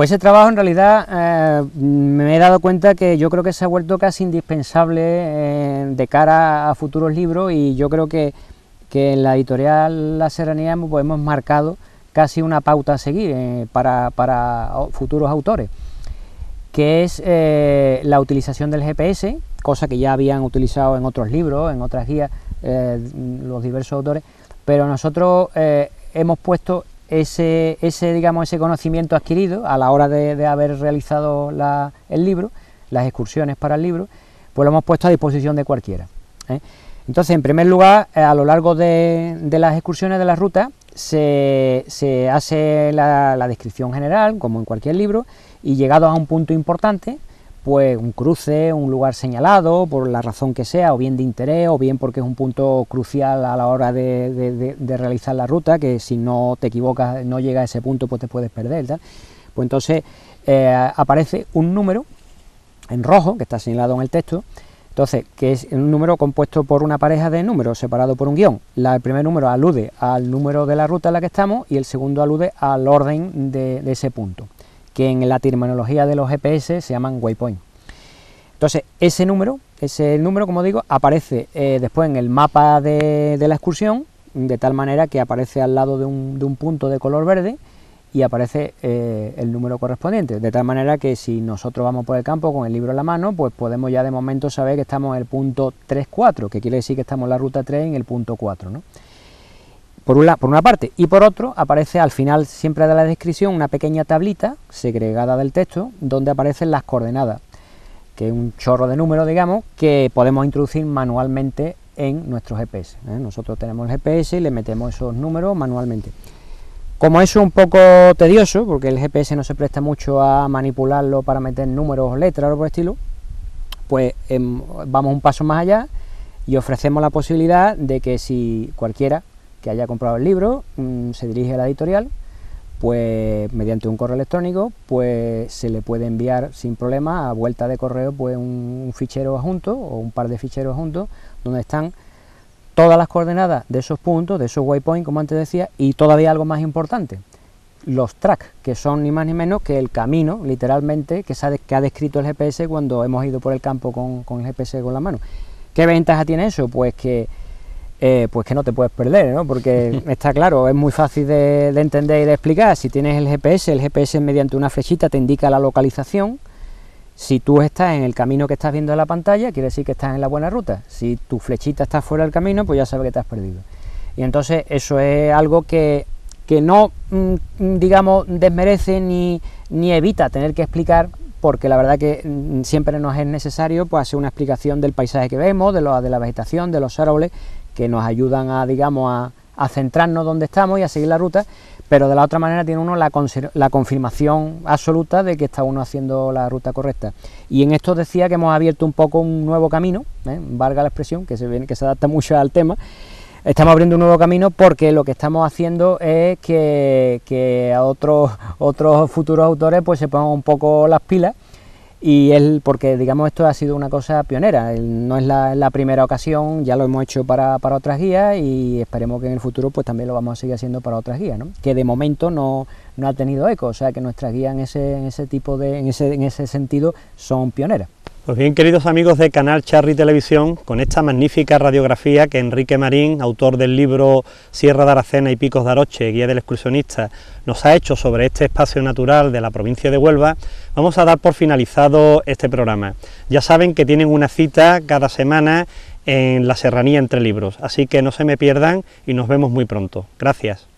Pues ese trabajo en realidad eh, me he dado cuenta que yo creo que se ha vuelto casi indispensable eh, de cara a futuros libros y yo creo que, en la editorial La Serranía pues, hemos marcado casi una pauta a seguir eh, para, para, futuros autores, que es la utilización del GPS, cosa que ya habían utilizado en otros libros, en otras guías, los diversos autores, pero nosotros hemos puesto ese, ese, digamos, ese conocimiento adquirido a la hora de, haber realizado el libro, las excursiones para el libro, pues lo hemos puesto a disposición de cualquiera. ¿eh? Entonces, en primer lugar, eh, a lo largo de, las excursiones de la ruta se, hace la, descripción general, como en cualquier libro, y llegado a un punto importante, pues un cruce, un lugar señalado, por la razón que sea, o bien de interés, o bien porque es un punto crucial a la hora de, realizar la ruta, que si no te equivocas, no llega a ese punto, pues te puedes perder. Pues entonces eh, aparece un número en rojo, que está señalado en el texto, entonces, que es un número compuesto por una pareja de números separado por un guión. el primer número alude al número de la ruta en la que estamos y el segundo alude al orden de ese punto que en la terminología de los GPS se llaman waypoint. Entonces, ese número, ese número, como digo, aparece eh, después en el mapa de, la excursión, de tal manera que aparece al lado de un, punto de color verde y aparece eh, el número correspondiente, de tal manera que si nosotros vamos por el campo con el libro en la mano, pues podemos ya de momento saber que estamos en el punto 3.4, que quiere decir que estamos en la ruta 3 en el punto 4, por, una parte, y por otro aparece al final siempre de la descripción una pequeña tablita segregada del texto donde aparecen las coordenadas, que es un chorro de números, digamos, que podemos introducir manualmente en nuestro GPS. ¿eh? Nosotros tenemos el GPS y le metemos esos números manualmente. Como eso es un poco tedioso, porque el GPS no se presta mucho a manipularlo para meter números letras o por estilo, pues em, vamos un paso más allá y ofrecemos la posibilidad de que si cualquiera que haya comprado el libro, mm, se dirige a la editorial, pues mediante un correo electrónico, pues se le puede enviar sin problema a vuelta de correo pues un, fichero adjunto o un par de ficheros adjuntos donde están todas las coordenadas de esos puntos, de esos waypoints, como antes decía, y todavía algo más importante, los tracks, que son ni más ni menos que el camino, literalmente, que, se ha, que ha descrito el GPS cuando hemos ido por el campo con, con el GPS con la mano. ¿Qué ventaja tiene eso? Pues que eh, pues que no te puedes perder, ¿no? Porque está claro, es muy fácil de, entender y de explicar. Si tienes el GPS, el GPS mediante una flechita te indica la localización. Si tú estás en el camino que estás viendo en la pantalla, quiere decir que estás en la buena ruta. Si tu flechita está fuera del camino, pues ya sabes que te has perdido. Y entonces eso es algo que, que no, mm, digamos, desmerece ni, ni evita tener que explicar porque la verdad que mm, siempre nos es necesario pues, hacer una explicación del paisaje que vemos, de, lo, de la vegetación, de los árboles que nos ayudan a, digamos, a, centrarnos donde estamos y a seguir la ruta, pero de la otra manera tiene uno la, confirmación absoluta de que está uno haciendo la ruta correcta. Y en esto decía que hemos abierto un poco un nuevo camino, ¿eh? valga la expresión, que se, viene, que se adapta mucho al tema, estamos abriendo un nuevo camino porque lo que estamos haciendo es que, que a otros, otros futuros autores pues se pongan un poco las pilas y él, porque digamos esto ha sido una cosa pionera, no es la, primera ocasión, ya lo hemos hecho para, otras guías y esperemos que en el futuro pues también lo vamos a seguir haciendo para otras guías, que de momento no, no ha tenido eco, o sea que nuestras guías en ese, tipo de, en ese sentido son pioneras. Pues bien, queridos amigos de Canal Charri Televisión, con esta magnífica radiografía que Enrique Marín, autor del libro Sierra de Aracena y Picos de Aroche, guía del excursionista, nos ha hecho sobre este espacio natural de la provincia de Huelva, vamos a dar por finalizado este programa. Ya saben que tienen una cita cada semana en la Serranía Entre Libros, así que no se me pierdan y nos vemos muy pronto. Gracias.